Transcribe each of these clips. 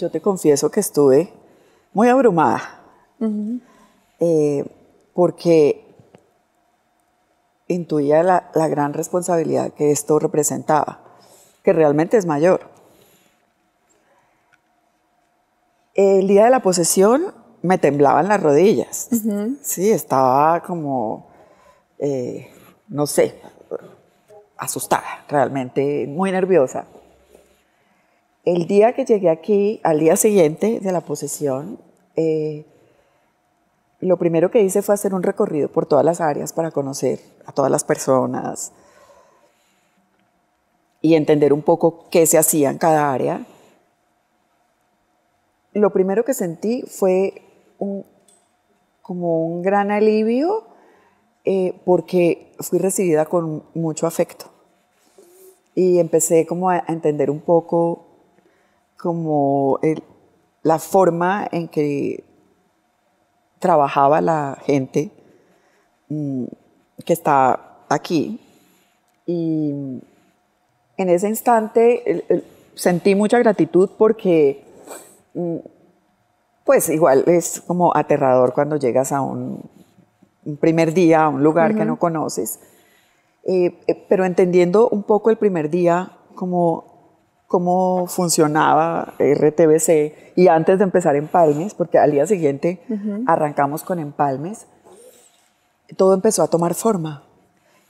Yo te confieso que estuve muy abrumada, eh, porque intuía la, gran responsabilidad que esto representaba, que realmente es mayor. El día de la posesión me temblaban las rodillas, sí, estaba como, eh, no sé, asustada, realmente muy nerviosa. El día que llegué aquí, al día siguiente de la posesión, eh, lo primero que hice fue hacer un recorrido por todas las áreas para conocer a todas las personas y entender un poco qué se hacía en cada área. Lo primero que sentí fue un, como un gran alivio eh, porque fui recibida con mucho afecto y empecé como a entender un poco como la forma en que trabajaba la gente mm, que está aquí. Y en ese instante sentí mucha gratitud porque, mm, pues igual es como aterrador cuando llegas a un, primer día, a un lugar que no conoces. Eh, eh, pero entendiendo un poco el primer día, como cómo funcionaba RTBC y antes de empezar Empalmes, porque al día siguiente arrancamos con Empalmes, todo empezó a tomar forma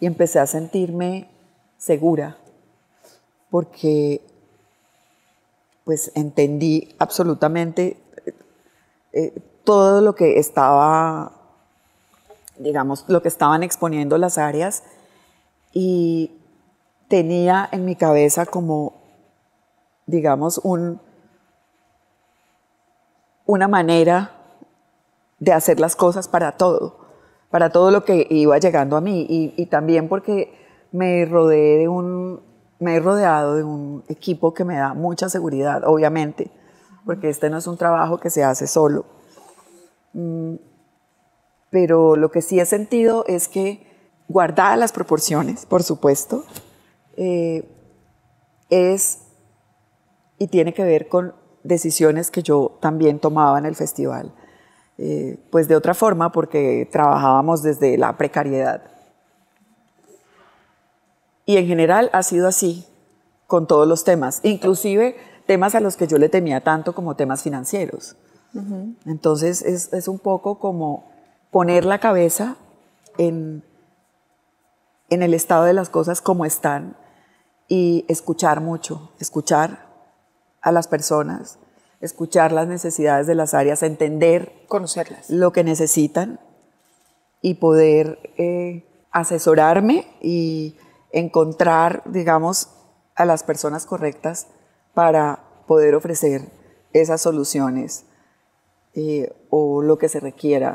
y empecé a sentirme segura, porque pues entendí absolutamente eh, todo lo que estaba, digamos, lo que estaban exponiendo las áreas y tenía en mi cabeza como digamos, una manera de hacer las cosas para todo, para todo lo que iba llegando a mí y, también porque me rodeé de un, me he rodeado de un equipo que me da mucha seguridad, obviamente, porque este no es un trabajo que se hace solo. Mm, pero lo que sí he sentido es que, guardadas las proporciones, por supuesto, eh, es y tiene que ver con decisiones que yo también tomaba en el festival. Eh, pues de otra forma, porque trabajábamos desde la precariedad. Y en general ha sido así con todos los temas, inclusive temas a los que yo le temía tanto como temas financieros. Entonces es, un poco como poner la cabeza en, en el estado de las cosas como están y escuchar mucho, escuchar a las personas, escuchar las necesidades de las áreas, entender, conocerlas, lo que necesitan y poder eh, asesorarme y encontrar, digamos, a las personas correctas para poder ofrecer esas soluciones eh, o lo que se requiera